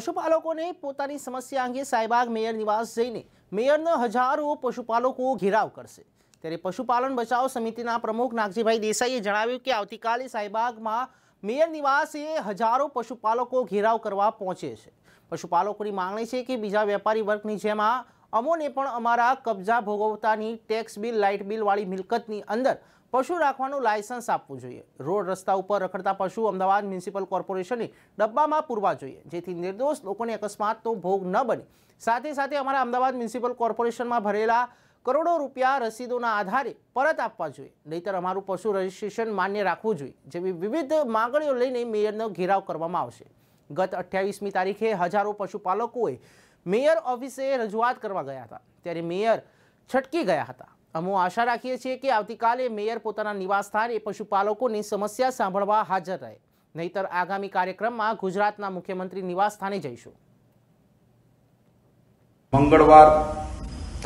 પશુપાલકોને પોતાની સમસ્યા અંગે સાયબાગ મેયર નિવાસ જઈને મેયરના હજારો પશુપાલકો ઘેરાવ કરશે ત્યારે પશુપાલન બચાવ સમિતિના પ્રમુખ નાગજીભાઈ દેસાઈએ જણાવ્યું કે આવતીકાલે સાયબાગમાં મેયર નિવાસે હજારો પશુપાલકો ઘેરાવ કરવા પહોંચે છે પશુપાલકોની માંગણી છે કે બીજા વેપારી વર્ગની જેમાં અમોને પણ અમારા કબજા ભોગવતાની ટેક્સ બિલ લાઇટ બિલવાળી મિલકતની અંદર પશુ રાખવાનું લાયસન્સ આપવું જોઈએ રોડ રસ્તા ઉપર રખડતા પશુ અમદાવાદ મ્યુનિસિપલ કોર્પોરેશનની ડબ્બામાં પૂરવા જોઈએ જેથી નિર્દોષ લોકોને અકસ્માતનો ભોગ ન બને સાથે સાથે અમારા અમદાવાદ મ્યુનિસિપલ કોર્પોરેશનમાં ભરેલા કરોડો રૂપિયા રસીદોના આધારે પરત આપવા જોઈએ નહીંતર અમારું પશુ રજિસ્ટ્રેશન માન્ય રાખવું જોઈએ જેવી વિવિધ માંગણીઓ લઈને મેયરનો ઘેરાવ કરવામાં આવશે ગત અઠ્યાવીસમી તારીખે હજારો પશુપાલકોએ મેયર ઓફિસે રજૂઆત કરવા ગયા હતા ત્યારે મેયર છટકી ગયા હતા અમો આશા રાખીએ છીએ કે આવતીકાલે મેયર પોતાના નિવાસસ્થાને પશુપાલકોની સમસ્યા સાંભળવા હાજર રહે નહીતર આગામી કાર્યક્રમમાં ગુજરાતના મુખ્યમંત્રી નિવાસસ્થાને જઈશું મંગળવાર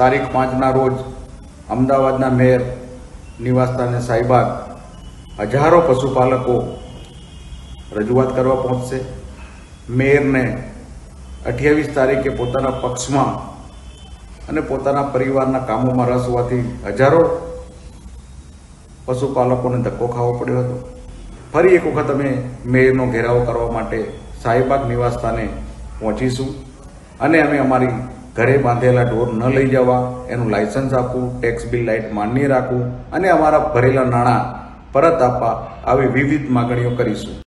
તારીખ પાંચના રોજ અમદાવાદના મેયર નિવાસસ્થાને સાહીબાગ હજારો પશુપાલકો રજૂઆત કરવા પહોંચશે મેયરને અઠ્યાવીસ તારીખે પોતાના પક્ષમાં અને પોતાના પરિવારના કામોમાં રસ હોવાથી હજારો પશુપાલકોને ધક્કો ખાવો પડ્યો હતો ફરી એક વખત અમે મેયરનો ઘેરાવો કરવા માટે સાહેબાગ નિવાસ સ્થાને પહોંચીશું અને અમે અમારી ઘરે બાંધેલા ઢોર ન લઈ જવા એનું લાયસન્સ આપવું ટેક્સ બિલ લાઇટ માન્ય રાખવું અને અમારા ભરેલા નાણાં પરત આપવા આવી વિવિધ માગણીઓ કરીશું